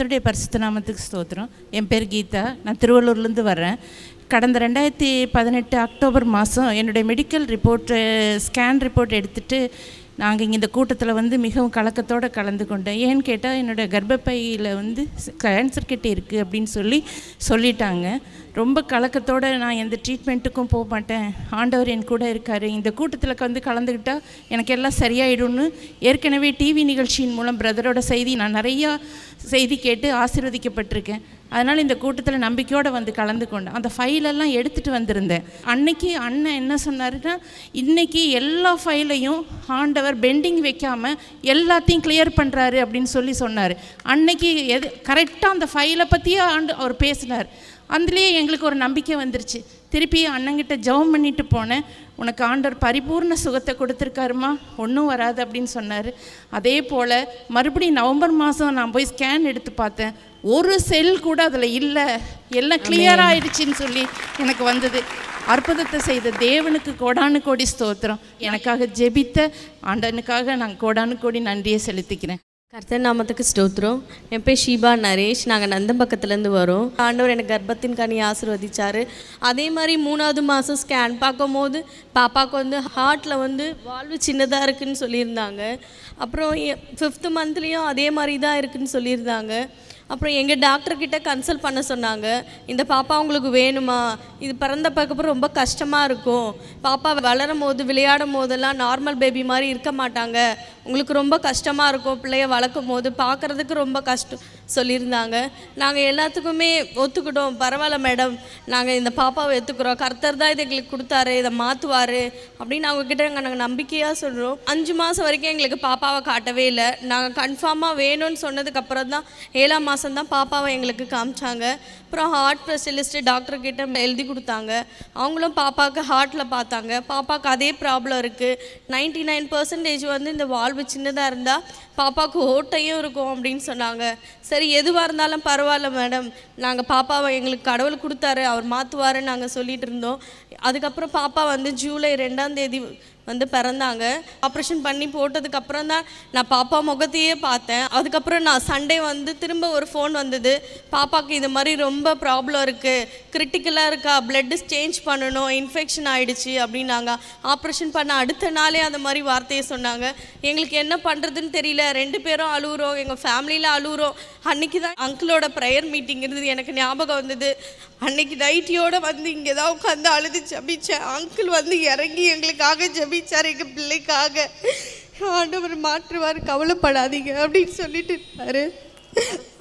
கத்தருடைய பரிசுத்த நாமத்துக்கு ஸ்தோத்திரம் என் பேர் கீதா நான் திருவள்ளூர்லேருந்து வரேன் கடந்த ரெண்டாயிரத்தி பதினெட்டு அக்டோபர் மாதம் என்னுடைய மெடிக்கல் ரிப்போர்ட்டு ஸ்கேன் ரிப்போர்ட் எடுத்துகிட்டு நாங்கள் இங்கே இந்த கூட்டத்தில் வந்து மிகவும் கலக்கத்தோடு கலந்து கொண்டோம் ஏன்னு கேட்டால் என்னோடய கர்ப்பப்பையில் வந்து கேன்சர் கிட்டே இருக்குது அப்படின்னு சொல்லி சொல்லிட்டாங்க ரொம்ப கலக்கத்தோடு நான் எந்த ட்ரீட்மெண்ட்டுக்கும் போக மாட்டேன் ஆண்டவர் என் கூட இருக்கார் இந்த கூட்டத்தில் வந்து கலந்துக்கிட்டால் எனக்கு எல்லாம் சரியாயிடும்னு ஏற்கனவே டிவி நிகழ்ச்சியின் மூலம் பிரதரோட செய்தி நான் நிறையா செய்தி கேட்டு ஆசிர்வதிக்கப்பட்டிருக்கேன் அதனால் இந்த கூட்டத்தில் நம்பிக்கையோடு வந்து கலந்து கொண்டேன் அந்த ஃபைலெல்லாம் எடுத்துகிட்டு வந்திருந்தேன் அன்னைக்கு அண்ணன் என்ன சொன்னாருன்னா இன்றைக்கி எல்லா ஃபைலையும் ஆண்டவர் பெண்டிங் வைக்காமல் எல்லாத்தையும் கிளியர் பண்ணுறாரு அப்படின்னு சொல்லி சொன்னார் அன்னைக்கு எது கரெக்டாக அந்த ஃபைலை பற்றியே ஆண்டு அவர் பேசினார் அதுலேயே எங்களுக்கு ஒரு நம்பிக்கை வந்துருச்சு திருப்பி அண்ணங்கிட்ட ஜெபம் பண்ணிட்டு போனேன் உனக்கு ஆண்டர் பரிபூர்ண சுகத்தை கொடுத்துருக்காருமா ஒன்றும் வராது அப்படின்னு சொன்னார் அதே போல் மறுபடியும் நவம்பர் மாதம் நான் போய் ஸ்கேன் எடுத்து பார்த்தேன் ஒரு செல் கூட அதில் இல்லை எல்லாம் கிளியர் ஆயிடுச்சின்னு சொல்லி எனக்கு வந்தது அற்புதத்தை செய்த தேவனுக்கு கோடானு கோடி ஸ்தோத்திரம் எனக்காக ஜெபித்த ஆண்டனுக்காக நான் கோடானு கோடி நன்றியை செலுத்திக்கிறேன் கர்த்தர் நாமத்துக்கு ஸ்தோத்திரம் என் பேர் ஷீபா நரேஷ் நாங்கள் நந்தம்பக்கத்துலேருந்து வரோம் ஆண்டவர் எனக்கு கர்ப்பத்தின் கனி ஆசிர்வதிச்சார் அதே மாதிரி மூணாவது மாதம் ஸ்கேன் பார்க்கும்போது பாப்பாவுக்கு வந்து ஹார்ட்டில் வந்து வாழ்வு சின்னதாக இருக்குதுன்னு சொல்லியிருந்தாங்க அப்புறம் ஃபிஃப்த்து மந்த்லேயும் அதே மாதிரி தான் இருக்குதுன்னு சொல்லியிருந்தாங்க அப்புறம் எங்கள் டாக்டர்கிட்ட கன்சல்ட் பண்ண சொன்னாங்க இந்த பாப்பா உங்களுக்கு வேணுமா இது பிறந்தப்பக்கப்புறம் ரொம்ப கஷ்டமாக இருக்கும் பாப்பா வளரும் போது விளையாடும் போதெல்லாம் நார்மல் பேபி மாதிரி இருக்க மாட்டாங்க உங்களுக்கு ரொம்ப கஷ்டமாக இருக்கும் பிள்ளைய வளர்க்கும் போது பார்க்குறதுக்கு ரொம்ப கஷ்டம் சொல்லியிருந்தாங்க நாங்கள் எல்லாத்துக்குமே ஒத்துக்கிட்டோம் பரவாயில்ல மேடம் நாங்கள் இந்த பாப்பாவை எடுத்துக்கிறோம் கர்த்தர் தான் இதை எங்களுக்கு கொடுத்தாரு இதை மாற்றுவார் அப்படின்னு அவங்கக்கிட்ட நாங்கள் நாங்கள் நம்பிக்கையாக சொல்கிறோம் அஞ்சு மாதம் வரைக்கும் எங்களுக்கு பாப்பாவை காட்டவே இல்லை நாங்கள் கன்ஃபார்மாக வேணும்னு சொன்னதுக்கப்புறம் தான் ஏழாம் மாதம் தான் பாப்பாவை எங்களுக்கு காமிச்சாங்க அப்புறம் ஹார்ட் ஸ்பெஷலிஸ்ட்டு டாக்டர்கிட்ட எழுதி கொடுத்தாங்க அவங்களும் பாப்பாவுக்கு ஹார்ட்டில் பார்த்தாங்க பாப்பாவுக்கு அதே ப்ராப்ளம் இருக்குது நைன்டி நைன் பர்சன்டேஜ் வந்து இந்த வால்வு சின்னதாக இருந்தால் பாப்பாவுக்கு ஓட்டையும் இருக்கும் அப்படின்னு சொன்னாங்க சரி எதுவாக இருந்தாலும் பரவாயில்ல மேடம் நாங்கள் பாப்பாவை எங்களுக்கு கடவுள் கொடுத்தாரு அவர் மாற்றுவாருன்னு நாங்கள் சொல்லிகிட்டு இருந்தோம் அதுக்கப்புறம் பாப்பா வந்து ஜூலை ரெண்டாம் தேதி வந்து பிறந்தாங்க ஆப்ரேஷன் பண்ணி போட்டதுக்கப்புறம் தான் நான் பாப்பா முகத்தையே பார்த்தேன் அதுக்கப்புறம் நான் சண்டே வந்து திரும்ப ஒரு ஃபோன் வந்தது பாப்பாவுக்கு இது மாதிரி ரொம்ப ப்ராப்ளம் இருக்குது கிரிட்டிக்கலாக இருக்கா பிளட்டு சேஞ்ச் பண்ணணும் இன்ஃபெக்ஷன் ஆகிடுச்சு அப்படின்னாங்க ஆப்ரேஷன் பண்ண அடுத்த நாளே அந்த மாதிரி வார்த்தையை சொன்னாங்க எங்களுக்கு என்ன பண்ணுறதுன்னு தெரியல ரெண்டு பேரும் அழுகுறோம் எங்கள் ஃபேமிலியில் அழுகுறோம் அன்றைக்கி தான் அங்கிளோட ப்ரேயர் மீட்டிங் இருந்தது எனக்கு ஞாபகம் வந்தது அன்னைக்கு நைட்டியோடு வந்து இங்கே தான் உட்காந்து அழுது ஜபிச்சேன் அங்கிள் வந்து இறங்கி எங்களுக்காக ஜபி ஜெபிச்சார் எங்கள் பிள்ளைக்காக ஆண்டவர் மாற்றுவார் கவலைப்படாதீங்க அப்படின்னு சொல்லிட்டு இருந்தார்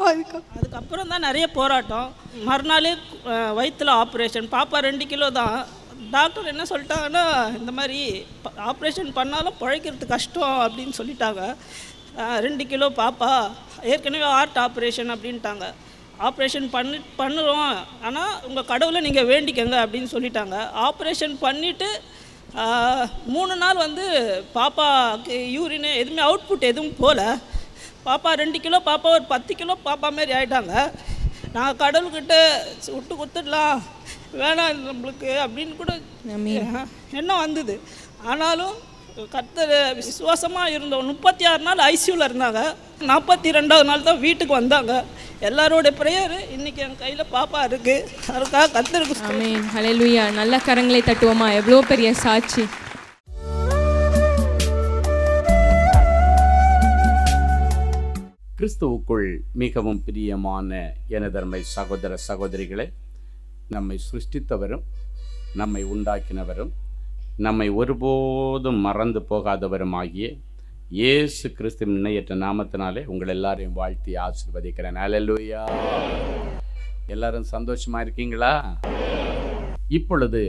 அதுக்கப்புறம் தான் நிறைய போராட்டம் மறுநாள் வயிற்றில் ஆப்ரேஷன் பாப்பா ரெண்டு கிலோ தான் டாக்டர் என்ன சொல்லிட்டாங்கன்னா இந்த மாதிரி ஆப்ரேஷன் பண்ணாலும் பிழைக்கிறது கஷ்டம் அப்படின்னு சொல்லிட்டாங்க ரெண்டு கிலோ பாப்பா ஏற்கனவே ஹார்ட் ஆப்ரேஷன் அப்படின்ட்டாங்க ஆப்ரேஷன் பண்ணி பண்ணுறோம் ஆனால் உங்கள் கடவுளை நீங்கள் வேண்டிக்கங்க அப்படின்னு சொல்லிட்டாங்க ஆப்ரேஷன் பண்ணிவிட்டு மூணு நாள் வந்து பாப்பாக்கு யூரின் எதுவுமே அவுட்புட் எதுவும் போகல பாப்பா ரெண்டு கிலோ பாப்பா ஒரு பத்து கிலோ பாப்பா மாரி ஆகிட்டாங்க நான் கடவுள்கிட்ட விட்டு கொடுத்துடலாம் வேணாம் நம்மளுக்கு அப்படின்னு கூட எண்ணம் வந்தது ஆனாலும் கத்தர் விசுவாசமாக இருந்தோம் முப்பத்தி ஆறு நாள் ஐசியூவில் இருந்தாங்க நாற்பத்தி ரெண்டாவது நாள் தான் வீட்டுக்கு வந்தாங்க எல்லாரோட ப்ரேயர் இன்னைக்கு என் கையில் பாப்பா இருக்கு அதுக்காக கத்திருக்கு சாமி ஹலெலுயா நல்ல கரங்களை தட்டுவோமா எவ்வளோ பெரிய சாட்சி கிறிஸ்துவுக்குள் மிகவும் பிரியமான எனதர்மை சகோதர சகோதரிகளை நம்மை சிருஷ்டித்தவரும் நம்மை உண்டாக்கினவரும் நம்மை ஒருபோதும் மறந்து போகாதவருமாகிய இயேசு கிறிஸ்து இணையற்ற நாமத்தினாலே உங்கள் எல்லாரையும் வாழ்த்தி ஆசிர்வதிக்கிறேன் அலல்லூயா எல்லாரும் சந்தோஷமாக இருக்கீங்களா இப்பொழுது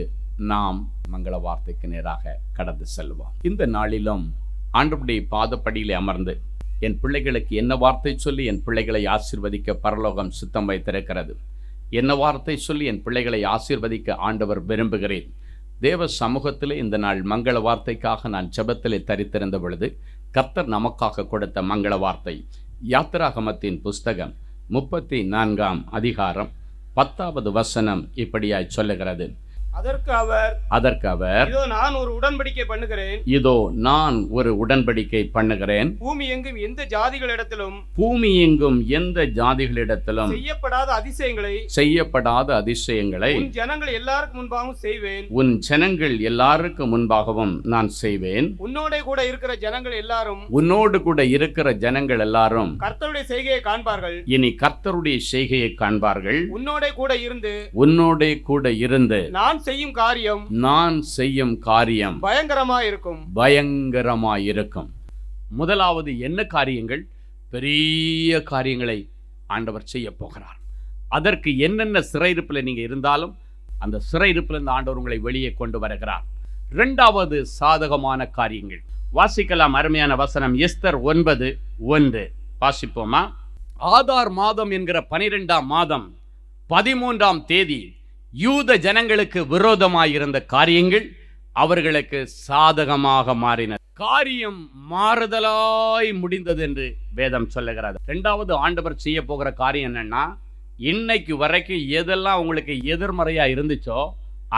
நாம் மங்கள வார்த்தைக்கு நேராக கடந்து செல்வோம் இந்த நாளிலும் ஆண்டுபடி பாதப்படியிலே அமர்ந்து என் பிள்ளைகளுக்கு என்ன வார்த்தை சொல்லி என் பிள்ளைகளை ஆசிர்வதிக்க பரலோகம் சுத்தம் வைத்திருக்கிறது என்ன வார்த்தை சொல்லி என் பிள்ளைகளை ஆசீர்வதிக்க ஆண்டவர் விரும்புகிறேன் தேவ சமூகத்தில் இந்த நாள் மங்கள வார்த்தைக்காக நான் செபத்திலே தரித்திருந்த பொழுது கர்த்தர் நமக்காக கொடுத்த மங்கள வார்த்தை யாத்திராகமத்தின் புஸ்தகம் முப்பத்தி நான்காம் அதிகாரம் பத்தாவது வசனம் இப்படியாய் சொல்லுகிறது அதற்கு அவர் அதற்கு அவர் இதோ நான் ஒரு உடன்படிக்கை பண்ணுகிறேன் இதோ நான் ஒரு உடன்படிக்கை பண்ணுகிறேன் பூமி எங்கும் எந்த ஜாதிகளிடத்திலும் பூமி எங்கும் எந்த ஜாதிகளிடத்திலும் செய்யப்படாத அதிசயங்களை செய்யப்படாத அதிசயங்களை உன் ஜனங்கள் எல்லாருக்கும் முன்பாகவும் செய்வேன் உன் ஜனங்கள் எல்லாருக்கும் முன்பாகவும் நான் செய்வேன் உன்னோட கூட இருக்கிற ஜனங்கள் எல்லாரும் உன்னோடு கூட இருக்கிற ஜனங்கள் எல்லாரும் கர்த்தருடைய செய்கையை காண்பார்கள் இனி கர்த்தருடைய செய்கையை காண்பார்கள் உன்னோட கூட இருந்து உன்னோட கூட இருந்து நான் செய்யும் காரியம் நான் செய்யும் காரியம் பயங்கரமா இருக்கும் பயங்கரமா இருக்கும் முதலாவது என்ன காரியங்கள் பெரிய காரியங்களை ஆண்டவர் செய்ய போகிறார் அதற்கு என்னென்ன சிறையிருப்பில் நீங்கள் இருந்தாலும் அந்த சிறையிருப்பிலிருந்து ஆண்டவர் உங்களை வெளியே கொண்டு வருகிறார் ரெண்டாவது சாதகமான காரியங்கள் வாசிக்கலாம் அருமையான வசனம் எஸ்தர் ஒன்பது ஒன்று வாசிப்போமா ஆதார் மாதம் என்கிற பனிரெண்டாம் மாதம் பதிமூன்றாம் தேதி யூத ஜனங்களுக்கு விரோதமாயிருந்த காரியங்கள் அவர்களுக்கு சாதகமாக மாறின காரியம் மாறுதலாய் முடிந்தது என்று வேதம் சொல்லுகிறது ரெண்டாவது ஆண்டவர் செய்ய போகிற காரியம் என்னன்னா இன்னைக்கு வரைக்கும் எதெல்லாம் உங்களுக்கு எதிர்மறையா இருந்துச்சோ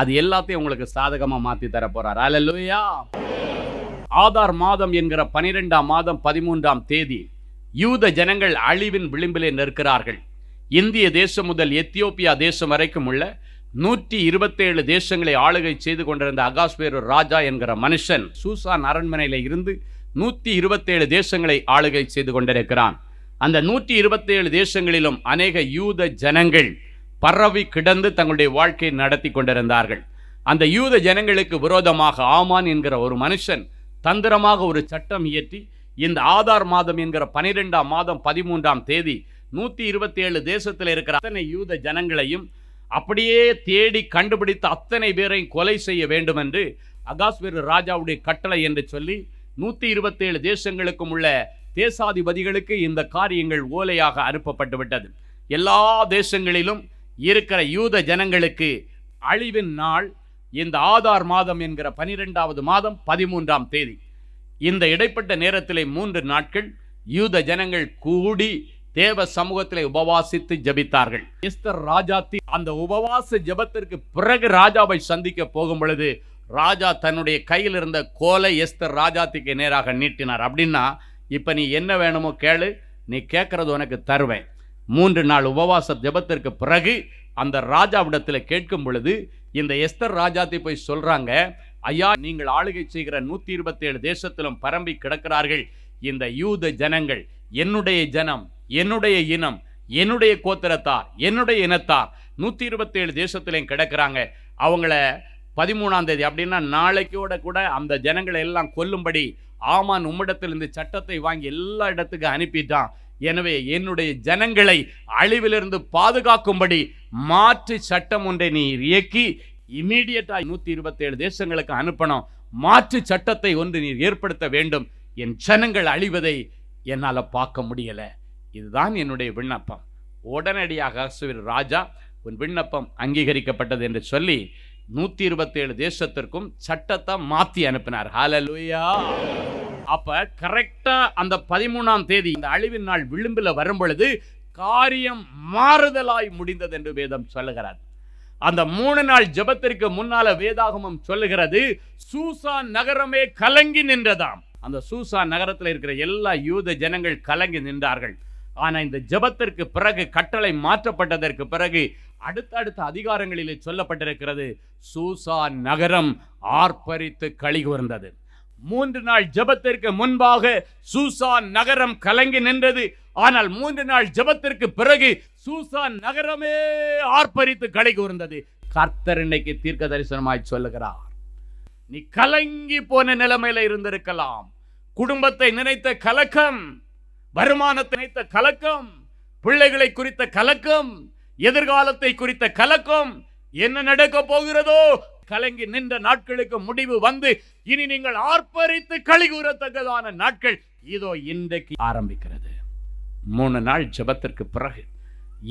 அது எல்லாத்தையும் உங்களுக்கு சாதகமா மாத்தி தர போறார் அலலுயா ஆதார் மாதம் என்கிற பனிரெண்டாம் மாதம் பதிமூன்றாம் தேதி யூத ஜனங்கள் அழிவின் விளிம்பிலே நிற்கிறார்கள் இந்திய தேசம் முதல் எத்தியோப்பியா தேசம் வரைக்கும் உள்ள நூற்றி இருபத்தேழு தேசங்களை ஆளுகை செய்து கொண்டிருந்த அகாஸ்வேரு ராஜா என்கிற மனுஷன் சூசான் அரண்மனையில் இருந்து நூற்றி இருபத்தேழு தேசங்களை ஆளுகை செய்து கொண்டிருக்கிறான் அந்த நூற்றி இருபத்தேழு தேசங்களிலும் அநேக யூத ஜனங்கள் பரவி கிடந்து தங்களுடைய வாழ்க்கையை நடத்தி கொண்டிருந்தார்கள் அந்த யூத ஜனங்களுக்கு விரோதமாக ஆமான் என்கிற ஒரு மனுஷன் தந்திரமாக ஒரு சட்டம் இயற்றி இந்த ஆதார் மாதம் என்கிற பனிரெண்டாம் மாதம் பதிமூன்றாம் தேதி நூற்றி இருபத்தி ஏழு தேசத்தில் இருக்கிற அத்தனை யூத ஜனங்களையும் அப்படியே தேடி கண்டுபிடித்து அத்தனை பேரையும் கொலை செய்ய வேண்டும் என்று அகாஸ்வீர ராஜாவுடைய கட்டளை என்று சொல்லி நூற்றி இருபத்தேழு தேசங்களுக்கும் உள்ள தேசாதிபதிகளுக்கு இந்த காரியங்கள் ஓலையாக அனுப்பப்பட்டு விட்டது எல்லா தேசங்களிலும் இருக்கிற யூத ஜனங்களுக்கு அழிவின் நாள் இந்த ஆதார் மாதம் என்கிற பனிரெண்டாவது மாதம் பதிமூன்றாம் தேதி இந்த இடைப்பட்ட நேரத்திலே மூன்று நாட்கள் யூத ஜனங்கள் கூடி தேவ சமூகத்தில் உபவாசித்து ஜபித்தார்கள் மிஸ்டர் ராஜாத்தி அந்த உபவாச ஜபத்திற்கு பிறகு ராஜாவை சந்திக்க போகும் பொழுது ராஜா தன்னுடைய கையில் இருந்த கோலை எஸ்தர் ராஜாத்திக்கு நேராக நீட்டினார் அப்படின்னா இப்போ நீ என்ன வேணுமோ கேளு நீ கேட்குறது உனக்கு தருவேன் மூன்று நாள் உபவாச ஜபத்திற்கு பிறகு அந்த ராஜாவிடத்தில் கேட்கும் பொழுது இந்த எஸ்தர் ராஜாத்தி போய் சொல்கிறாங்க ஐயா நீங்கள் ஆளுகை செய்கிற நூற்றி இருபத்தேழு தேசத்திலும் பரம்பி கிடக்கிறார்கள் இந்த யூத ஜனங்கள் என்னுடைய ஜனம் என்னுடைய இனம் என்னுடைய கோத்திரத்தார் என்னுடைய இனத்தார் நூற்றி இருபத்தேழு தேசத்திலையும் கிடக்கிறாங்க அவங்கள பதிமூணாம் தேதி அப்படின்னா நாளைக்கோட கூட அந்த ஜனங்களை எல்லாம் கொல்லும்படி ஆமான் உம்மிடத்திலிருந்து சட்டத்தை வாங்கி எல்லா இடத்துக்கும் அனுப்பிட்டான் எனவே என்னுடைய ஜனங்களை அழிவிலிருந்து பாதுகாக்கும்படி மாற்று சட்டம் ஒன்றை நீ இயக்கி இமீடியட்டாக நூற்றி இருபத்தேழு தேசங்களுக்கு அனுப்பணும் மாற்று சட்டத்தை ஒன்று நீர் ஏற்படுத்த வேண்டும் என் ஜனங்கள் அழிவதை என்னால் பார்க்க முடியலை இதுதான் என்னுடைய விண்ணப்பம் உடனடியாக சுவர் ராஜா உன் விண்ணப்பம் அங்கீகரிக்கப்பட்டது என்று சொல்லி நூற்றி இருபத்தேழு தேசத்திற்கும் சட்டத்தை மாற்றி அனுப்பினார் ஹாலலூயா அப்போ கரெக்டாக அந்த பதிமூணாம் தேதி இந்த அழிவின் நாள் விளிம்பில் வரும் பொழுது காரியம் மாறுதலாய் முடிந்தது என்று வேதம் சொல்லுகிறார் அந்த மூணு நாள் ஜபத்திற்கு முன்னால வேதாகமம் சொல்லுகிறது சூசான் நகரமே கலங்கி நின்றதாம் அந்த சூசா நகரத்தில் இருக்கிற எல்லா யூத ஜனங்கள் கலங்கி நின்றார்கள் ஆனால் இந்த ஜபத்திற்கு பிறகு கட்டளை மாற்றப்பட்டதற்கு பிறகு அடுத்தடுத்த அதிகாரங்களிலே சொல்லப்பட்டிருக்கிறது சூசா நகரம் ஆர்ப்பரித்து கழி கூர்ந்தது மூன்று நாள் ஜபத்திற்கு முன்பாக சூசான் நகரம் கலங்கி நின்றது ஆனால் மூன்று நாள் ஜபத்திற்கு பிறகு சூசான் நகரமே ஆர்ப்பரித்து கலை கூர்ந்தது கர்த்தர் இன்னைக்கு தீர்க்க தரிசனமாய் சொல்லுகிறார் நீ கலங்கி போன நிலைமையில இருந்திருக்கலாம் குடும்பத்தை நினைத்த கலக்கம் வருமானத்தை நினைத்த கலக்கம் பிள்ளைகளை குறித்த கலக்கம் எதிர்காலத்தை குறித்த கலக்கம் என்ன நடக்க போகிறதோ கலங்கி நின்ற நாட்களுக்கு முடிவு வந்து இனி நீங்கள் ஆர்ப்பரித்து கழிவுறத்தக்கதான நாட்கள் இதோ இன்றைக்கு ஆரம்பிக்கிறது மூணு நாள் ஜபத்திற்கு பிறகு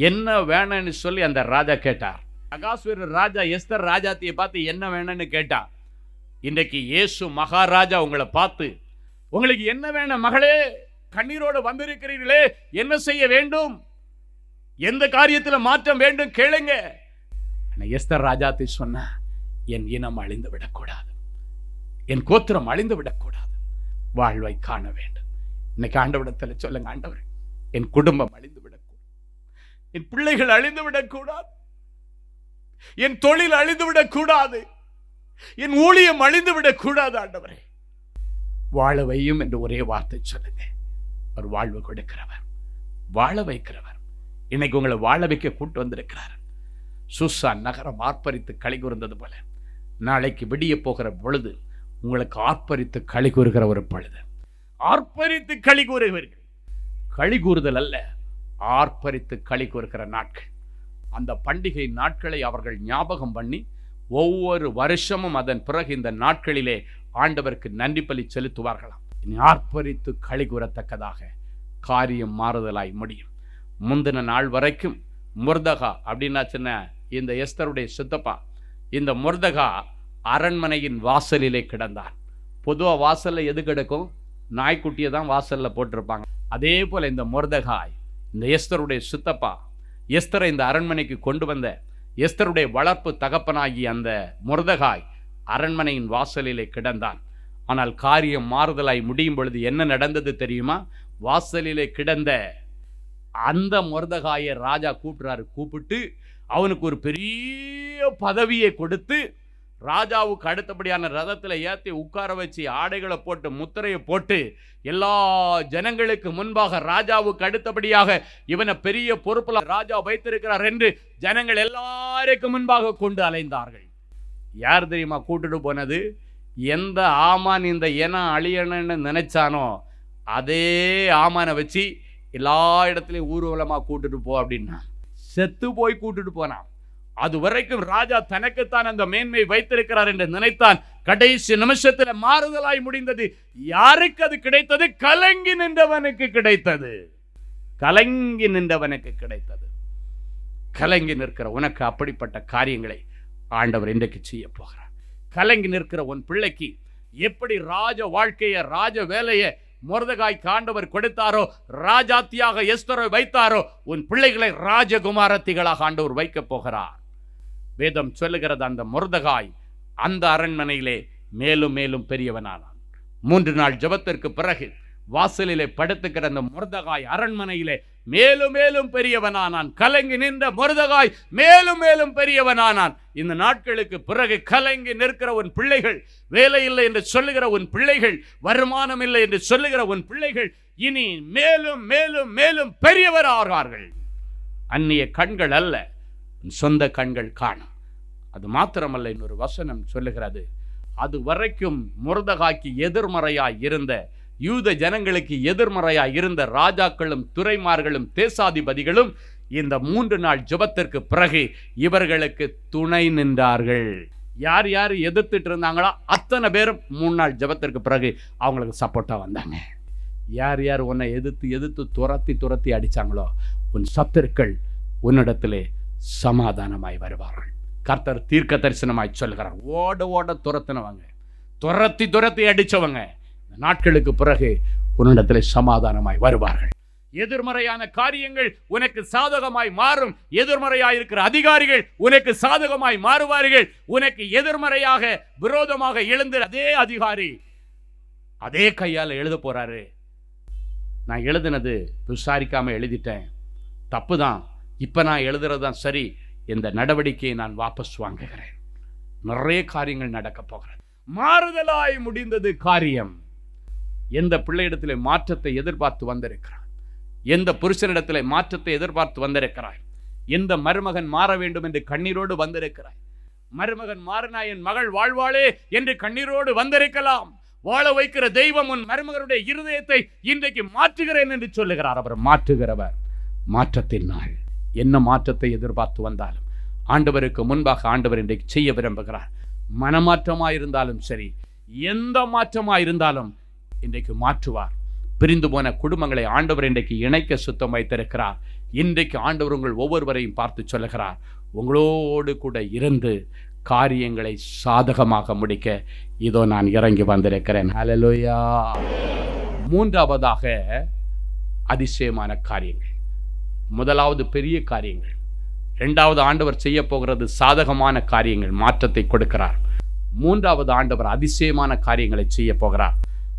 என்ன வேணும்னு சொல்லி அந்த ராஜா கேட்டார் அகாஸ்வரர் ராஜா எஸ்தர் ராஜாத்தியை பார்த்து என்ன வேணும்னு கேட்டா இன்றைக்கு இயேசு மகாராஜா உங்களை பார்த்து உங்களுக்கு என்ன வேணும் மகளே கண்ணீரோடு வந்திருக்கிறீர்களே என்ன செய்ய வேண்டும் எந்த காரியத்தில் மாற்றம் வேண்டும் கேளுங்க எஸ்தர் ராஜாத்தை சொன்ன என் இனம் அழிந்து விடக்கூடாது என் கோத்திரம் அழிந்து விடக்கூடாது வாழ்வை காண வேண்டும் இன்னைக்கு ஆண்டவிடத்தில் சொல்லுங்க ஆண்டவர் என் குடும்பம் அழிந்து விடக்கூடாது என் பிள்ளைகள் அழிந்து விடக்கூடாது என் தொழில் அழிந்து விடக்கூடாது என் ஊழியம் அழிந்து விடக்கூடாது ஆண்டவரே வாழவையும் என்று ஒரே வார்த்தை சொல்லுங்க அவர் வாழ்வு கொடுக்கிறவர் வாழ வைக்கிறவர் இன்னைக்கு உங்களை வாழ வைக்க கூட்டு வந்திருக்கிறார் சுசா நகரம் ஆர்ப்பரித்து களி கூர்ந்தது போல நாளைக்கு விடிய போகிற பொழுது உங்களுக்கு ஆர்ப்பரித்து களி கூறுகிற ஒரு பொழுது ஆர்ப்பரித்து களி கூறுகிறீர்கள் களி கூறுதல் அல்ல ஆர்ப்பரித்து களி கூறுகிற நாட்கள் அந்த பண்டிகை நாட்களை அவர்கள் ஞாபகம் பண்ணி ஒவ்வொரு வருஷமும் அதன் பிறகு இந்த நாட்களிலே ஆண்டவருக்கு நன்றி பலி செலுத்துவார்களாம் ஆர்ப்பரித்து களி கூறத்தக்கதாக காரியம் மாறுதலாய் முடியும் முந்தின நாள் வரைக்கும் முர்தகா அப்படின்னா சின்ன இந்த எஸ்தருடைய சித்தப்பா இந்த முர்தகா அரண்மனையின் வாசலிலே கிடந்தான் பொதுவாக வாசலில் எது கிடக்கும் நாய்க்குட்டியை தான் வாசலில் போட்டிருப்பாங்க அதே போல் இந்த முர்தகாய் இந்த எஸ்தருடைய சித்தப்பா எஸ்தரை இந்த அரண்மனைக்கு கொண்டு வந்த எஸ்தருடைய வளர்ப்பு தகப்பனாகி அந்த முர்தகாய் அரண்மனையின் வாசலிலே கிடந்தான் ஆனால் காரியம் மாறுதலாய் முடியும் பொழுது என்ன நடந்தது தெரியுமா வாசலிலே கிடந்த அந்த முரதகாய ராஜா கூப்பிட்றாரு கூப்பிட்டு அவனுக்கு ஒரு பெரிய பதவியை கொடுத்து ராஜாவுக்கு அடுத்தபடியான ரதத்தில் ஏற்றி உட்கார வச்சு ஆடைகளை போட்டு முத்திரையை போட்டு எல்லா ஜனங்களுக்கு முன்பாக ராஜாவுக்கு அடுத்தபடியாக இவனை பெரிய பொறுப்பில் ராஜா வைத்திருக்கிறார் என்று ஜனங்கள் எல்லாருக்கும் முன்பாக கொண்டு அலைந்தார்கள் யார் தெரியுமா கூட்டுட்டு போனது எந்த ஆமான் இந்த இனம் அழியணும்னு நினைச்சானோ அதே ஆமானை வச்சு எல்லா இடத்துலையும் ஊர்வலமாக கூட்டுட்டு போ அப்படின்னா செத்து போய் கூட்டுட்டு போனான் அது வரைக்கும் ராஜா தனக்குத்தான் அந்த மேன்மை வைத்திருக்கிறார் என்று நினைத்தான் கடைசி நிமிஷத்தில் மாறுதலாய் முடிந்தது யாருக்கு அது கிடைத்தது கலங்கி நின்றவனுக்கு கிடைத்தது கலங்கி நின்றவனுக்கு கிடைத்தது கலங்கி நிற்கிற உனக்கு அப்படிப்பட்ட காரியங்களை ஆண்டவர் இன்றைக்கு செய்ய போகிறார் கலங்கி நிற்கிற உன் பிள்ளைக்கு எப்படி ராஜ வாழ்க்கையை ராஜ வேலையை முரதகாய் காண்டவர் கொடுத்தாரோ ராஜாத்தியாக எஸ்தரை வைத்தாரோ உன் பிள்ளைகளை ராஜகுமாரத்திகளாக ஆண்டவர் வைக்கப் போகிறார் வேதம் சொல்லுகிறது அந்த முரதகாய் அந்த அரண்மனையிலே மேலும் மேலும் பெரியவனானான் மூன்று நாள் ஜபத்திற்கு பிறகு வாசலிலே படுத்துக்கிற அந்த முரதகாய் அரண்மனையிலே மேலும் மேலும் பெரியவனானான் கலங்கி நின்ற முருதகாய் மேலும் மேலும் பெரியவனானான் இந்த நாட்களுக்கு பிறகு கலங்கி நிற்கிற உன் பிள்ளைகள் வேலை இல்லை என்று சொல்லுகிற உன் பிள்ளைகள் வருமானம் இல்லை என்று சொல்லுகிற உன் பிள்ளைகள் இனி மேலும் மேலும் மேலும் பெரியவர் ஆகிறார்கள் அந்நிய கண்கள் அல்ல சொந்த கண்கள் காணும் அது மாத்திரமல்ல இன்னொரு வசனம் சொல்லுகிறது அது வரைக்கும் முருதகாய்க்கு எதிர்மறையாய் இருந்த யூத ஜனங்களுக்கு எதிர்மறையாக இருந்த ராஜாக்களும் துறைமார்களும் தேசாதிபதிகளும் இந்த மூன்று நாள் ஜபத்திற்கு பிறகு இவர்களுக்கு துணை நின்றார்கள் யார் யார் எதிர்த்துட்டு இருந்தாங்களோ அத்தனை பேரும் மூணு நாள் ஜபத்திற்கு பிறகு அவங்களுக்கு சப்போர்ட்டாக வந்தாங்க யார் யார் உன்னை எதிர்த்து எதிர்த்து துரத்தி துரத்தி அடித்தாங்களோ உன் சத்திருக்கள் உன்னிடத்திலே சமாதானமாய் வருவார்கள் கர்த்தர் தீர்க்க தரிசனமாய் சொல்கிறார் ஓட ஓட துரத்தினவங்க துரத்தி துரத்தி அடித்தவங்க நாட்களுக்கு பிறகு உன்னிடத்தில் சமாதானமாய் வருவார்கள் எதிர்மறையான காரியங்கள் உனக்கு சாதகமாய் மாறும் எதிர்மறையாக இருக்கிற அதிகாரிகள் உனக்கு சாதகமாய் மாறுவார்கள் உனக்கு எதிர்மறையாக விரோதமாக எழுந்த அதே அதிகாரி அதே கையால் எழுத போறாரு நான் எழுதுனது விசாரிக்காம எழுதிட்டேன் தப்பு தான் இப்போ நான் எழுதுறது தான் சரி இந்த நடவடிக்கையை நான் வாபஸ் வாங்குகிறேன் நிறைய காரியங்கள் நடக்க போகிறேன் மாறுதலாய் முடிந்தது காரியம் எந்த பிள்ளையிடத்திலே மாற்றத்தை எதிர்பார்த்து வந்திருக்கிறார் எந்த புருஷனிடத்திலே மாற்றத்தை எதிர்பார்த்து வந்திருக்கிறாய் எந்த மருமகன் மாற வேண்டும் என்று கண்ணீரோடு வந்திருக்கிறாய் மருமகன் மாறினா என் மகள் வாழ்வாளே என்று கண்ணீரோடு வந்திருக்கலாம் வாழ வைக்கிற தெய்வம் உன் மருமகனுடைய இருதயத்தை இன்றைக்கு மாற்றுகிறேன் என்று சொல்லுகிறார் அவர் மாற்றுகிறவர் மாற்றத்தின் நாள் என்ன மாற்றத்தை எதிர்பார்த்து வந்தாலும் ஆண்டவருக்கு முன்பாக ஆண்டவர் இன்றைக்கு செய்ய விரும்புகிறார் மனமாற்றமாக இருந்தாலும் சரி எந்த மாற்றமாக இருந்தாலும் இன்றைக்கு மாற்றுவார் பிரிந்து போன குடும்பங்களை ஆண்டவர் இன்றைக்கு இணைக்க சுத்தம் வைத்திருக்கிறார் இன்றைக்கு ஆண்டவர் உங்கள் ஒவ்வொருவரையும் பார்த்து சொல்லுகிறார் உங்களோடு கூட இருந்து காரியங்களை சாதகமாக முடிக்க இதோ நான் இறங்கி வந்திருக்கிறேன் அலலோயா மூன்றாவதாக அதிசயமான காரியங்கள் முதலாவது பெரிய காரியங்கள் ரெண்டாவது ஆண்டவர் செய்ய போகிறது சாதகமான காரியங்கள் மாற்றத்தை கொடுக்கிறார் மூன்றாவது ஆண்டவர் அதிசயமான காரியங்களை செய்ய போகிறார்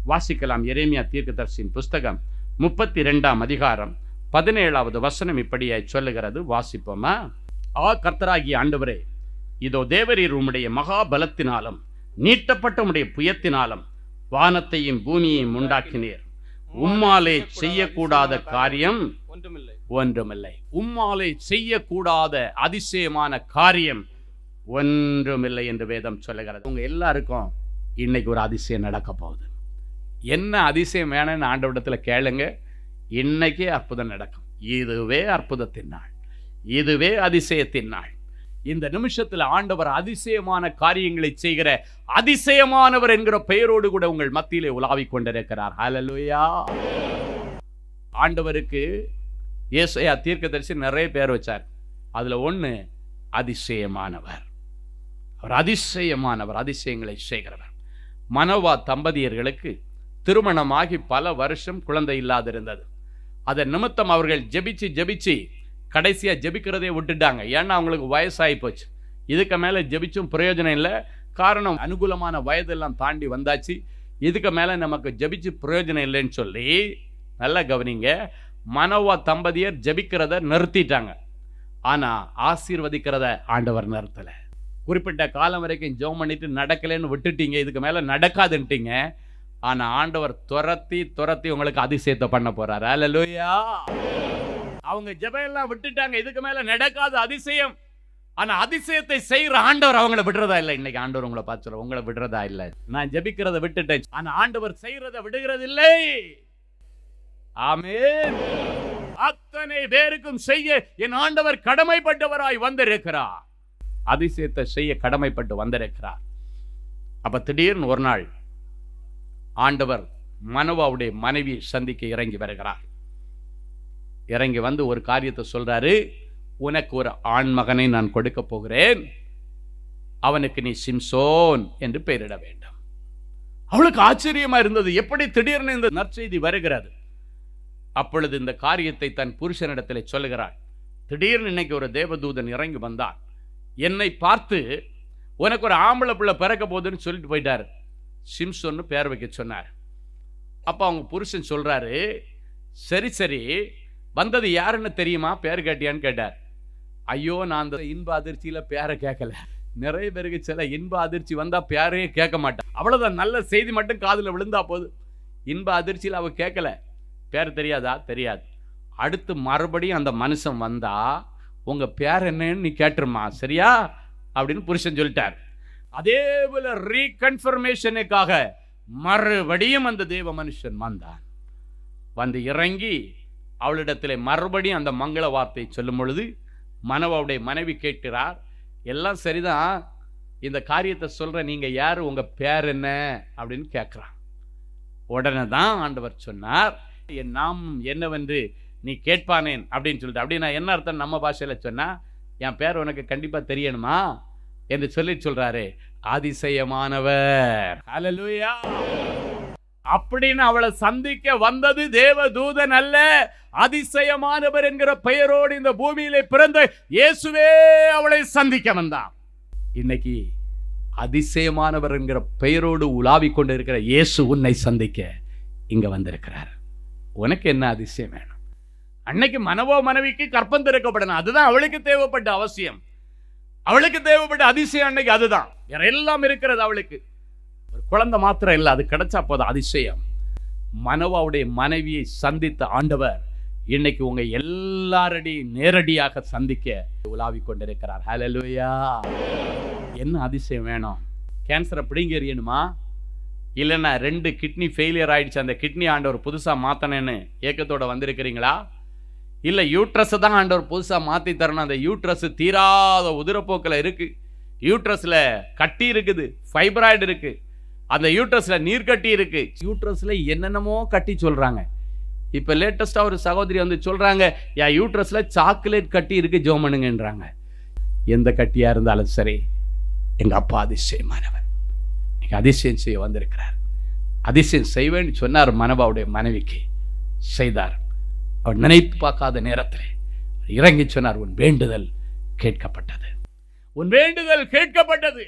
வாசிக்கலாம் எரேமியா தீர்க்கதர்சியின் புஸ்தகம் முப்பத்தி ரெண்டாம் அதிகாரம் பதினேழாவது வசனம் இப்படியாய் சொல்லுகிறது வாசிப்போமா ஆ கர்த்தராகிய ஆண்டவரே இதோ தேவரீர் உம்முடைய மகாபலத்தினாலும் நீட்டப்பட்ட உடைய புயத்தினாலும் வானத்தையும் பூமியையும் உண்டாக்கினீர் உம்மாலே செய்யக்கூடாத காரியம் ஒன்றுமில்லை ஒன்றுமில்லை உம்மாலே செய்யக்கூடாத அதிசயமான காரியம் ஒன்றுமில்லை என்று வேதம் சொல்லுகிறது உங்க எல்லாருக்கும் இன்னைக்கு ஒரு அதிசயம் நடக்க போகுது என்ன அதிசயம் வேணும்னு ஆண்டவிடத்தில் கேளுங்க இன்னைக்கே அற்புதம் நடக்கும் இதுவே அற்புதத்தின் நாள் இதுவே அதிசயத்தின் நாள் இந்த நிமிஷத்தில் ஆண்டவர் அதிசயமான காரியங்களை செய்கிற அதிசயமானவர் என்கிற பெயரோடு கூட உங்கள் மத்தியிலே உலாவிக் கொண்டிருக்கிறார் ஹலலுயா ஆண்டவருக்கு ஏசையா தரிசி நிறைய பேர் வச்சார் அதில் ஒன்று அதிசயமானவர் அவர் அதிசயமானவர் அதிசயங்களை செய்கிறவர் மனோவா தம்பதியர்களுக்கு திருமணமாகி பல வருஷம் குழந்தை இல்லாதிருந்தது அதன் நிமித்தம் அவர்கள் ஜெபிச்சு ஜெபிச்சு கடைசியாக ஜெபிக்கிறதே விட்டுட்டாங்க ஏன்னா அவங்களுக்கு வயசாகி போச்சு இதுக்கு மேலே ஜெபிச்சும் பிரயோஜனம் இல்லை காரணம் அனுகூலமான வயதெல்லாம் தாண்டி வந்தாச்சு இதுக்கு மேலே நமக்கு ஜெபிச்சு பிரயோஜனம் இல்லைன்னு சொல்லி நல்லா கவனிங்க மனோவா தம்பதியர் ஜபிக்கிறத நிறுத்திட்டாங்க ஆனால் ஆசீர்வதிக்கிறத ஆண்டவர் நிறுத்தலை குறிப்பிட்ட காலம் வரைக்கும் ஜோம் பண்ணிட்டு நடக்கலைன்னு விட்டுட்டீங்க இதுக்கு மேலே நடக்காதுன்ட்டீங்க ஆனால் ஆண்டவர் துரத்தி துரத்தி உங்களுக்கு அதிசயத்தை பண்ண போறாரு அலலுயா அவங்க ஜபையெல்லாம் விட்டுட்டாங்க இதுக்கு மேல நடக்காத அதிசயம் ஆனா அதிசயத்தை செய்யற ஆண்டவர் அவங்கள விடுறதா இல்லை இன்னைக்கு ஆண்டவர் உங்களை பார்த்து உங்களை விடுறதா இல்லை நான் ஜபிக்கிறத விட்டுட்டேன் ஆனா ஆண்டவர் செய்யறத விடுகிறது இல்லை ஆமே அத்தனை பேருக்கும் செய்ய என் ஆண்டவர் கடமைப்பட்டவராய் வந்திருக்கிறார் அதிசயத்தை செய்ய கடமைப்பட்டு வந்திருக்கிறார் அப்ப திடீர்னு ஒரு நாள் ஆண்டவர் மனவாவுடைய மனைவி சந்திக்க இறங்கி வருகிறார் இறங்கி வந்து ஒரு காரியத்தை சொல்றாரு உனக்கு ஒரு ஆண்மகனை நான் கொடுக்க போகிறேன் அவனுக்கு நீ சிம்சோன் என்று பெயரிட வேண்டும் அவளுக்கு ஆச்சரியமா இருந்தது எப்படி திடீர்னு இந்த நற்செய்தி வருகிறது அப்பொழுது இந்த காரியத்தை தன் புருஷனிடத்தில் சொல்லுகிறாள் திடீர்னு இன்னைக்கு ஒரு தேவதூதன் இறங்கி வந்தான் என்னை பார்த்து உனக்கு ஒரு ஆம்பளை பிள்ளை பிறக்க போகுதுன்னு சொல்லிட்டு போயிட்டாரு சிம்சோன்னு பேர் வைக்க சொன்னார் அப்போ அவங்க புருஷன் சொல்கிறாரு சரி சரி வந்தது யாருன்னு தெரியுமா பேர் கேட்டியான்னு கேட்டார் ஐயோ நான் அந்த இன்ப அதிர்ச்சியில் பேரை கேட்கல நிறைய பேருக்கு சில இன்ப அதிர்ச்சி வந்தால் பேரையே கேட்க மாட்டேன் அவ்வளோதான் நல்ல செய்தி மட்டும் காதில் விழுந்தா போதும் இன்ப அதிர்ச்சியில் அவள் கேட்கல பேர் தெரியாதா தெரியாது அடுத்து மறுபடியும் அந்த மனுஷன் வந்தால் உங்கள் பேர் என்னன்னு நீ கேட்டுருமா சரியா அப்படின்னு புருஷன் சொல்லிட்டார் அதே போல ரீகன்ஃபர்மேஷனுக்காக மறுபடியும் அந்த தேவ மனுஷன் வந்தான் வந்து இறங்கி அவளிடத்தில் மறுபடியும் அந்த மங்கள வார்த்தை சொல்லும் பொழுது மனவாவுடைய மனைவி கேட்கிறார் எல்லாம் சரிதான் இந்த காரியத்தை சொல்கிற நீங்கள் யார் உங்கள் பேர் என்ன அப்படின்னு கேட்குறான் உடனே தான் ஆண்டவர் சொன்னார் என் நாம் என்னவென்று நீ கேட்பானேன் அப்படின்னு சொல்லிட்டு அப்படின்னா என்ன அர்த்தம் நம்ம பாஷையில் சொன்னால் என் பேர் உனக்கு கண்டிப்பாக தெரியணுமா என்று சொல்லி சொல்றாரு அதிசயமானவர் அப்படின்னு அவளை சந்திக்க வந்தது தேவ தூதன் அல்ல அதிசயமானவர் என்கிற பெயரோடு இந்த பூமியில பிறந்த இயேசுவே அவளை சந்திக்க வந்தான் இன்னைக்கு அதிசயமானவர் என்கிற பெயரோடு உலாவி கொண்டு இருக்கிற இயேசு உன்னை சந்திக்க இங்க வந்திருக்கிறார் உனக்கு என்ன அதிசயம் வேணும் அன்னைக்கு மனவோ மனைவிக்கு கற்பம் திறக்கப்படணும் அதுதான் அவளுக்கு தேவைப்பட்ட அவசியம் அவளுக்கு தேவைப்பட்ட அதிசயம் அன்னைக்கு அதுதான் வேற எல்லாம் இருக்கிறது அவளுக்கு ஒரு குழந்தை மாத்திரம் இல்லை அது கிடைச்சா போதும் அதிசயம் மனவாவுடைய மனைவியை சந்தித்த ஆண்டவர் இன்னைக்கு உங்க எல்லாரடி நேரடியாக சந்திக்க உலாவி கொண்டிருக்கிறார் ஹலலுயா என்ன அதிசயம் வேணும் கேன்சரை பிடிங்க எறியணுமா இல்லைன்னா ரெண்டு கிட்னி ஃபெயிலியர் ஆயிடுச்சு அந்த கிட்னி ஆண்டவர் புதுசாக மாற்றணுன்னு ஏக்கத்தோட வந்திருக்கிறீங்களா இல்லை யூட்ரஸை தான் ஆண்டவர் புதுசாக மாற்றி தரணும் அந்த யூட்ரஸ் தீராத உதிரப்போக்கில் இருக்குது யூட்ரஸில் கட்டி இருக்குது ஃபைப்ராய்டு இருக்குது அந்த யூட்ரஸில் நீர் கட்டி இருக்குது யூட்ரஸில் என்னென்னமோ கட்டி சொல்கிறாங்க இப்போ லேட்டஸ்ட்டாக ஒரு சகோதரி வந்து சொல்கிறாங்க என் யூட்ரஸில் சாக்லேட் கட்டி இருக்குது ஜோமனுங்கன்றாங்க எந்த கட்டியாக இருந்தாலும் சரி எங்கள் அப்பா அதிசயமானவர் நீங்கள் அதிசயம் செய்ய வந்திருக்கிறார் அதிசயம் செய்வேன்னு சொன்னார் மனபாவுடைய மனைவிக்கு செய்தார் அவர் நினைத்து பார்க்காத நேரத்தில் இறங்கி சொன்னார் உன் வேண்டுதல் கேட்கப்பட்டது உன் வேண்டுதல் கேட்கப்பட்டது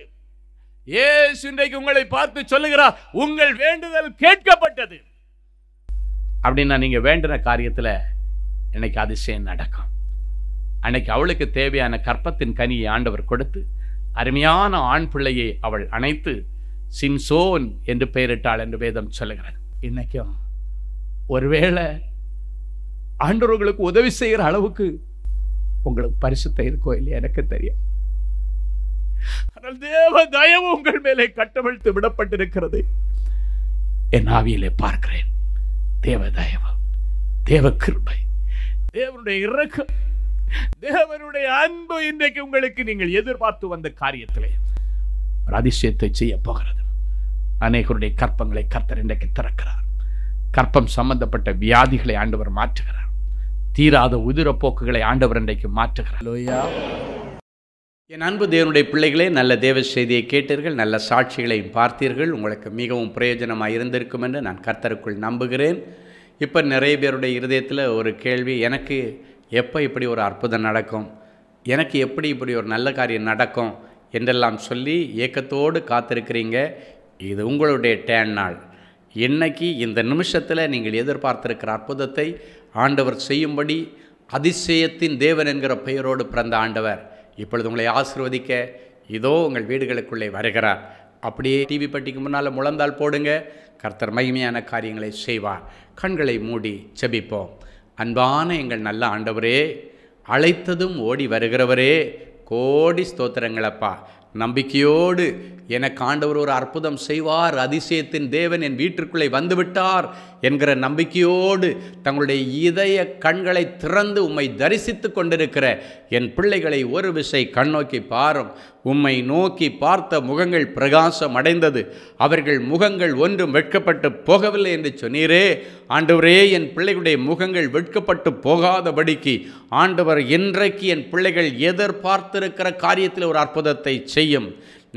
ஏசு இன்றைக்கு உங்களை பார்த்து சொல்லுகிறார் உங்கள் வேண்டுதல் கேட்கப்பட்டது அப்படின்னா நீங்கள் வேண்டின காரியத்தில் இன்னைக்கு அதிசயம் நடக்கும் அன்னைக்கு அவளுக்கு தேவையான கற்பத்தின் கனியை ஆண்டவர் கொடுத்து அருமையான ஆண் பிள்ளையை அவள் அணைத்து சின்சோன் என்று பெயரிட்டாள் என்று வேதம் சொல்லுகிறது இன்னைக்கும் ஒருவேளை ஆண்டவர்களுக்கு உதவி செய்கிற அளவுக்கு உங்களுக்கு பரிசுத்த இருக்கோ இல்லையா எனக்கு தெரியும் ஆனால் தேவ தயவு உங்கள் மேலே கட்டமிழ்த்து விடப்பட்டிருக்கிறது என் ஆவியிலே பார்க்கிறேன் தேவ தயவு தேவ கிருபை தேவனுடைய இறக்கம் தேவனுடைய அன்பு இன்றைக்கு உங்களுக்கு நீங்கள் எதிர்பார்த்து வந்த காரியத்திலே ஒரு அதிசயத்தை செய்ய போகிறது அநேகருடைய கற்பங்களை கர்த்தர் இன்றைக்கு திறக்கிறார் கற்பம் சம்பந்தப்பட்ட வியாதிகளை ஆண்டவர் மாற்றுகிறார் தீராத உதிரப்போக்குகளை ஆண்டவர் இன்றைக்கு மாற்றுகிறார் என் அன்பு தேவனுடைய பிள்ளைகளே நல்ல தேவ செய்தியை கேட்டீர்கள் நல்ல சாட்சிகளையும் பார்த்தீர்கள் உங்களுக்கு மிகவும் பிரயோஜனமாக இருந்திருக்கும் என்று நான் கர்த்தருக்குள் நம்புகிறேன் இப்போ நிறைய பேருடைய இருதயத்தில் ஒரு கேள்வி எனக்கு எப்போ இப்படி ஒரு அற்புதம் நடக்கும் எனக்கு எப்படி இப்படி ஒரு நல்ல காரியம் நடக்கும் என்றெல்லாம் சொல்லி ஏக்கத்தோடு காத்திருக்கிறீங்க இது உங்களுடைய டேன் நாள் இன்றைக்கி இந்த நிமிஷத்தில் நீங்கள் எதிர்பார்த்திருக்கிற அற்புதத்தை ஆண்டவர் செய்யும்படி அதிசயத்தின் தேவன் என்கிற பெயரோடு பிறந்த ஆண்டவர் இப்பொழுது உங்களை ஆசிர்வதிக்க இதோ உங்கள் வீடுகளுக்குள்ளே வருகிறார் அப்படியே டிவி பட்டிக்கு முன்னால் முழந்தால் போடுங்க கர்த்தர் மகிமையான காரியங்களை செய்வார் கண்களை மூடி செபிப்போம் அன்பான எங்கள் நல்ல ஆண்டவரே அழைத்ததும் ஓடி வருகிறவரே கோடி ஸ்தோத்திரங்களப்பா நம்பிக்கையோடு எனக்கு ஆண்டவர் ஒரு அற்புதம் செய்வார் அதிசயத்தின் தேவன் என் வீட்டிற்குள்ளே வந்துவிட்டார் என்கிற நம்பிக்கையோடு தங்களுடைய இதய கண்களை திறந்து உம்மை தரிசித்து கொண்டிருக்கிற என் பிள்ளைகளை ஒரு விசை கண்ணோக்கி பாரும் உம்மை நோக்கி பார்த்த முகங்கள் பிரகாசம் அடைந்தது அவர்கள் முகங்கள் ஒன்றும் வெட்கப்பட்டு போகவில்லை என்று சொன்னீரே ஆண்டவரே என் பிள்ளைகளுடைய முகங்கள் வெட்கப்பட்டு போகாதபடிக்கு ஆண்டவர் இன்றைக்கு என் பிள்ளைகள் எதிர்பார்த்திருக்கிற காரியத்தில் ஒரு அற்புதத்தை செய்யும்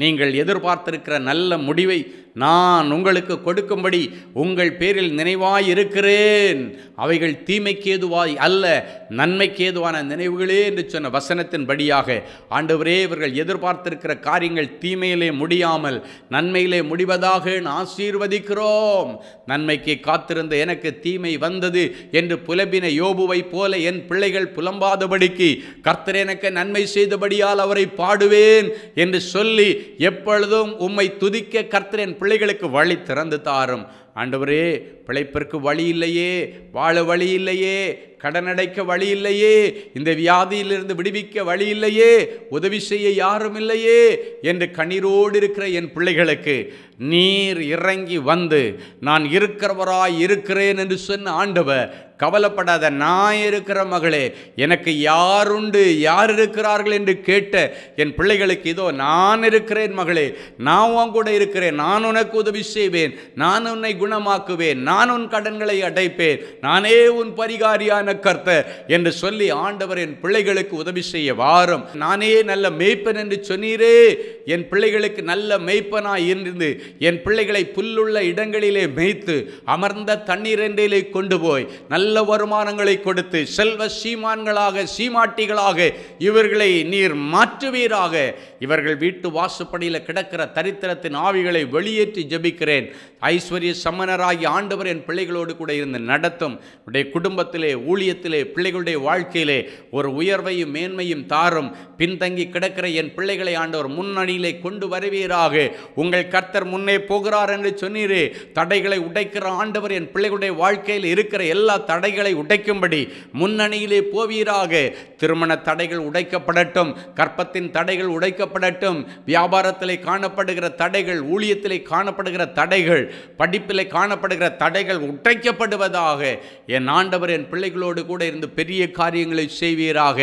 நீங்கள் எதிர்பார்த்திருக்கிற நல்ல முடிவை நான் உங்களுக்கு கொடுக்கும்படி உங்கள் பேரில் நினைவாய் இருக்கிறேன் அவைகள் தீமைக்கேதுவாய் அல்ல நன்மைக்கேதுவான நினைவுகளே என்று சொன்ன வசனத்தின் படியாக ஆண்டவரே இவர்கள் எதிர்பார்த்திருக்கிற காரியங்கள் தீமையிலே முடியாமல் நன்மையிலே முடிவதாக ஆசீர்வதிக்கிறோம் நன்மைக்கு காத்திருந்த எனக்கு தீமை வந்தது என்று புலம்பின யோபுவை போல என் பிள்ளைகள் புலம்பாதபடிக்கு கர்த்தர் எனக்கு நன்மை செய்தபடியால் அவரை பாடுவேன் என்று சொல்லி எப்பொழுதும் உம்மை துதிக்க கர்த்தரேன் பிள்ளைகளுக்கு வழி திறந்து தாரும் ஆண்டவரே பிழைப்பிற்கு வழி இல்லையே வாழ வழி இல்லையே கடன் அடைக்க வழி இல்லையே இந்த வியாதியிலிருந்து விடுவிக்க வழி இல்லையே உதவி செய்ய யாரும் இல்லையே என்று கண்ணீரோடு இருக்கிற என் பிள்ளைகளுக்கு நீர் இறங்கி வந்து நான் இருக்கிறவராய் இருக்கிறேன் என்று சொன்ன ஆண்டவர் கவலைப்படாத நான் இருக்கிற மகளே எனக்கு யாருண்டு யார் இருக்கிறார்கள் என்று கேட்ட என் பிள்ளைகளுக்கு இதோ நான் இருக்கிறேன் மகளே நான் உன் கூட இருக்கிறேன் நான் உனக்கு உதவி செய்வேன் நான் உன்னை குணமாக்குவேன் நான் உன் கடன்களை அடைப்பேன் நானே உன் பரிகாரியான் நல்லவரான கர்த்தர் என்று சொல்லி ஆண்டவர் என் பிள்ளைகளுக்கு உதவி செய்ய வாரம் நானே நல்ல மெய்ப்பன் என்று சொன்னீரே என் பிள்ளைகளுக்கு நல்ல மெய்ப்பனாய் இருந்து என் பிள்ளைகளை புல்லுள்ள இடங்களிலே மெய்த்து அமர்ந்த தண்ணீரண்டிலே கொண்டு போய் நல்ல வருமானங்களை கொடுத்து செல்வ சீமான்களாக சீமாட்டிகளாக இவர்களை நீர் மாற்றுவீராக இவர்கள் வீட்டு வாசுப்படியில் கிடக்கிற தரித்திரத்தின் ஆவிகளை வெளியேற்றி ஜபிக்கிறேன் ஐஸ்வர்ய சம்மனராகி ஆண்டவர் என் பிள்ளைகளோடு கூட இருந்து நடத்தும் உடைய குடும்பத்திலே ஊழியத்திலே பிள்ளைகளுடைய வாழ்க்கையிலே ஒரு உயர்வையும் மேன்மையும் தாரும் பின்தங்கி கிடக்கிற என் பிள்ளைகளை ஆண்டவர் முன்னணியிலே கொண்டு வருவீராக உங்கள் கர்த்தர் முன்னே போகிறார் என்று சொன்னீரே தடைகளை உடைக்கிற ஆண்டவர் என் பிள்ளைகளுடைய வாழ்க்கையில் இருக்கிற எல்லா தடைகளை உடைக்கும்படி முன்னணியிலே போவீராக திருமண தடைகள் உடைக்கப்படட்டும் கற்பத்தின் தடைகள் உடைக்கப்படட்டும் வியாபாரத்திலே காணப்படுகிற தடைகள் ஊழியத்திலே காணப்படுகிற தடைகள் படிப்பிலே காணப்படுகிற தடைகள் உடைக்கப்படுவதாக என் ஆண்டவர் என் பிள்ளைகளோடு எங்களோடு கூட இருந்து பெரிய காரியங்களை செய்வீராக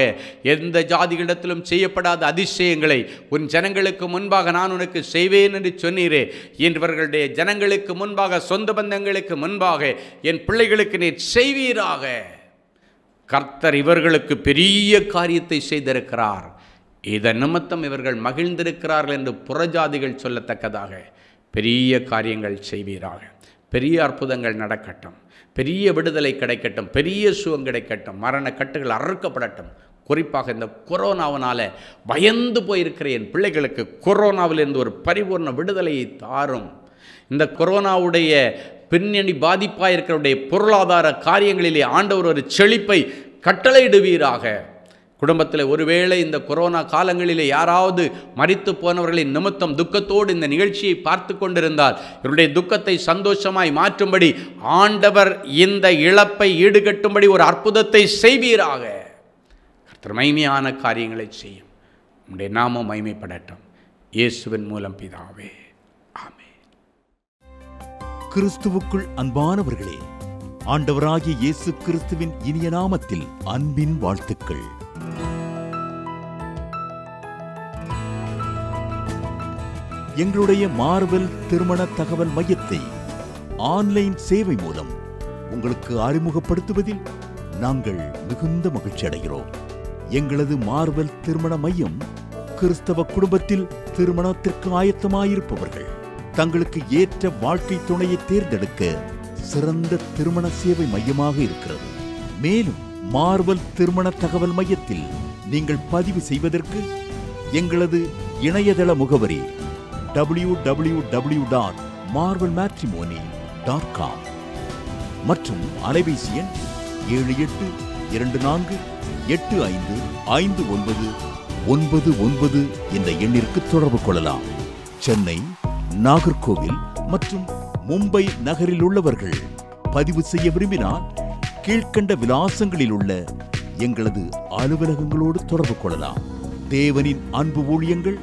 எந்த ஜாதிகளிடத்திலும் செய்யப்படாத அதிசயங்களை உன் ஜனங்களுக்கு முன்பாக நான் உனக்கு செய்வேன் என்று சொன்னீரே இவர்களுடைய ஜனங்களுக்கு முன்பாக சொந்த பந்தங்களுக்கு முன்பாக என் பிள்ளைகளுக்கு நீர் செய்வீராக கர்த்தர் இவர்களுக்கு பெரிய காரியத்தை செய்திருக்கிறார் இதன் நிமித்தம் இவர்கள் மகிழ்ந்திருக்கிறார்கள் என்று புறஜாதிகள் சொல்லத்தக்கதாக பெரிய காரியங்கள் செய்வீராக பெரிய அற்புதங்கள் நடக்கட்டும் பெரிய விடுதலை கிடைக்கட்டும் பெரிய சுகம் கிடைக்கட்டும் மரண கட்டுகள் அறுக்கப்படட்டும் குறிப்பாக இந்த கொரோனாவினால் பயந்து போயிருக்கிற என் பிள்ளைகளுக்கு கொரோனாவிலிருந்து ஒரு பரிபூர்ண விடுதலையை தாரும் இந்த கொரோனாவுடைய பின்னணி பாதிப்பாக இருக்கிறவுடைய பொருளாதார காரியங்களிலே ஆண்டவர் ஒரு செழிப்பை கட்டளையிடுவீராக குடும்பத்தில் ஒருவேளை இந்த கொரோனா காலங்களில் யாராவது மறித்து போனவர்களின் நிமித்தம் துக்கத்தோடு இந்த நிகழ்ச்சியை பார்த்து கொண்டிருந்தால் இவருடைய துக்கத்தை சந்தோஷமாய் மாற்றும்படி ஆண்டவர் இந்த இழப்பை ஈடுகட்டும்படி ஒரு அற்புதத்தை செய்வீராக மைமையான காரியங்களை செய்யும் உடைய நாமம் மைமைப்படட்டும் இயேசுவின் மூலம் பிதாவே ஆமே கிறிஸ்துவுக்குள் அன்பானவர்களே ஆண்டவராகிய இயேசு கிறிஸ்துவின் இனிய நாமத்தில் அன்பின் வாழ்த்துக்கள் எங்களுடைய மார்வெல் திருமண தகவல் மையத்தை ஆன்லைன் சேவை மூலம் உங்களுக்கு அறிமுகப்படுத்துவதில் நாங்கள் மிகுந்த மகிழ்ச்சி அடைகிறோம் எங்களது மார்வெல் திருமண மையம் கிறிஸ்தவ குடும்பத்தில் திருமணத்திற்கு ஆயத்தமாயிருப்பவர்கள் தங்களுக்கு ஏற்ற வாழ்க்கை துணையை தேர்ந்தெடுக்க சிறந்த திருமண சேவை மையமாக இருக்கிறது மேலும் மார்வல் திருமண தகவல் மையத்தில் நீங்கள் பதிவு செய்வதற்கு எங்களது இணையதள முகவரி டபிள்யூ மேட்ரிமோனி மற்றும் அலைபேசி எண் ஏழு எட்டு இரண்டு நான்கு எட்டு ஐந்து ஐந்து ஒன்பது ஒன்பது ஒன்பது என்ற எண்ணிற்கு தொடர்பு கொள்ளலாம் சென்னை நாகர்கோவில் மற்றும் மும்பை நகரில் உள்ளவர்கள் பதிவு செய்ய விரும்பினால் கீழ்கண்ட விலாசங்களில் உள்ள எங்களது அலுவலகங்களோடு தொடர்பு கொள்ளலாம் தேவனின் அன்பு ஊழியங்கள்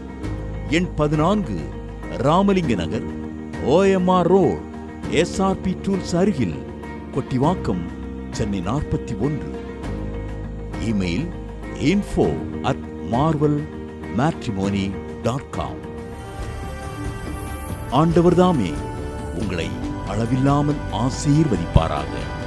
எண் பதினான்கு Ramalinga Nagar OMR road SRP tools அருகில் கொட்டிவாக்கம் சென்னை நாற்பத்தி ஒன்று email info at Marvel Matrimony dot com ஆண்டவர்தாமே உங்களை அளவில்லாமல் ஆசீர்வதிப்பாராக